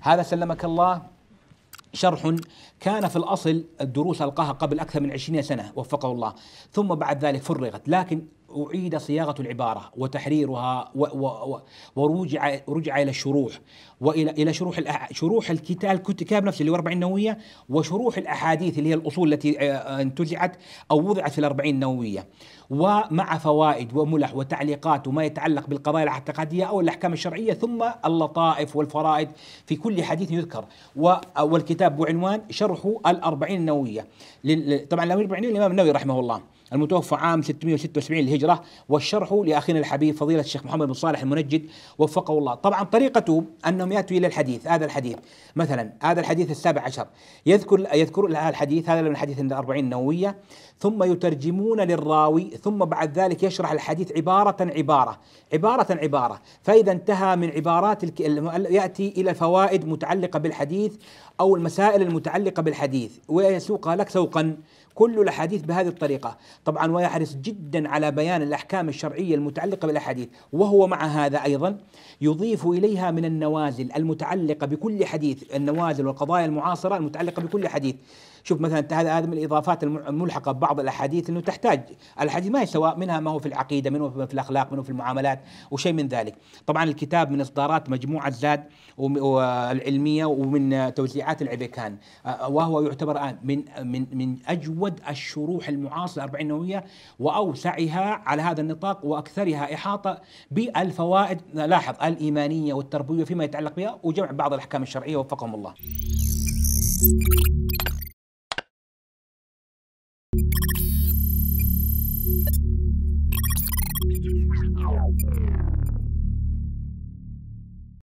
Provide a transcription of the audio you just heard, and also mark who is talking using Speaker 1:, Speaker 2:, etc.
Speaker 1: هذا سلمك الله شرح كان في الأصل الدروس ألقاها قبل أكثر من عشرين سنة وفقه الله ثم بعد ذلك فرغت لكن أعيد صياغة العبارة وتحريرها و و و ورجع رجع إلى الشروح وإلى إلى شروح شروح الكتاب الكتاب نفسه اللي هو 40 نووية وشروح الأحاديث اللي هي الأصول التي آه، آه، انتزعت أو وضعت في الأربعين نووية ومع فوائد وملح وتعليقات وما يتعلق بالقضايا الاعتقادية أو الأحكام الشرعية ثم اللطائف والفرائد في كل حديث يذكر آه، والكتاب بعنوان شرح الأربعين النووية طبعا الأربعين الإمام النووي رحمه الله المتوفى عام 676 للهجرة والشرح لأخينا الحبيب فضيلة الشيخ محمد بن صالح المنجد وفقه الله طبعا طريقته أنهم يأتوا إلى الحديث هذا الحديث مثلا هذا الحديث السابع عشر يذكر يذكر الحديث هذا من الحديث عند الأربعين النووية ثم يترجمون للراوي ثم بعد ذلك يشرح الحديث عبارة عبارة عبارة عبارة فإذا انتهى من عبارات يأتي إلى فوائد متعلقة بالحديث أو المسائل المتعلقة بالحديث ويسوق لك سوقا كل الأحاديث بهذه الطريقة طبعا ويحرص جدا على بيان الأحكام الشرعية المتعلقة بالأحاديث وهو مع هذا أيضا يضيف إليها من النوازل المتعلقة بكل حديث النوازل والقضايا المعاصرة المتعلقة بكل حديث شوف مثلا هذا هذا من الاضافات الملحقه ببعض الاحاديث انه تحتاج الحديث ما سواء منها ما هو في العقيده منه في الاخلاق منه في المعاملات وشيء من ذلك طبعا الكتاب من اصدارات مجموعه زاد العلميه ومن توزيعات العبيكان آه، آه، وهو يعتبر الان من من من اجود الشروح المعاصره 40 النوويه واوسعها على هذا النطاق واكثرها احاطه بالفوائد لاحظ الايمانيه والتربويه فيما يتعلق بها وجمع بعض الاحكام الشرعيه وفقهم الله.